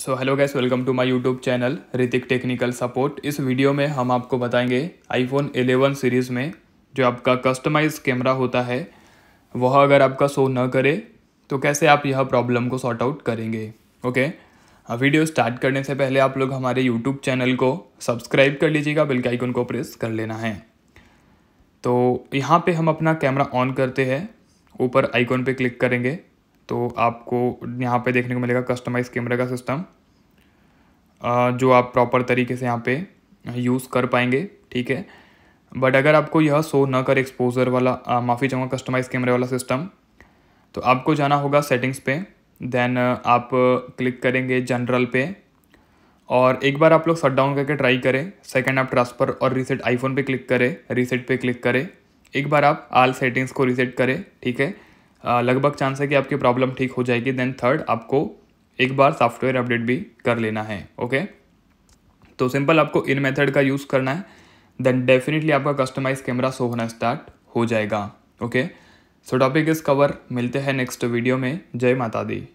so hello guys welcome to my YouTube channel Hritik technical support इस वीडियो में हम आपको बताएंगे आईफोन 11 सीरीज़ में जो आपका कस्टमाइज कैमरा होता है वह अगर आपका शो न करे तो कैसे आप यह प्रॉब्लम को सॉर्ट आउट करेंगे ओके वीडियो स्टार्ट करने से पहले आप लोग हमारे यूट्यूब चैनल को सब्सक्राइब कर लीजिएगा बिल को प्रेस कर लेना है तो यहाँ पर हम अपना कैमरा ऑन करते हैं ऊपर आइकॉन पर क्लिक करेंगे तो आपको यहाँ पे देखने को मिलेगा कस्टमाइज कैमरे का सिस्टम जो आप प्रॉपर तरीके से यहाँ पे यूज़ कर पाएंगे ठीक है बट अगर आपको यह शो न कर एक्सपोजर वाला माफ़ी चाहूँगा कस्टमाइज कैमरे वाला सिस्टम तो आपको जाना होगा सेटिंग्स पे देन आप क्लिक करेंगे जनरल पे और एक बार आप लोग शट डाउन करके ट्राई करें सेकंड आप ट्रांसफ़र और रीसेट आईफोन पे क्लिक करें रीसेट पे क्लिक करें एक बार आप आल सेटिंग्स को रीसेट करें ठीक है लगभग चांस है कि आपकी प्रॉब्लम ठीक हो जाएगी देन थर्ड आपको एक बार सॉफ्टवेयर अपडेट भी कर लेना है ओके तो सिंपल आपको इन मेथड का यूज़ करना है देन डेफिनेटली आपका कस्टमाइज कैमरा सो होना स्टार्ट हो जाएगा okay so topic is cover मिलते हैं नेक्स्ट वीडियो में जय माता दी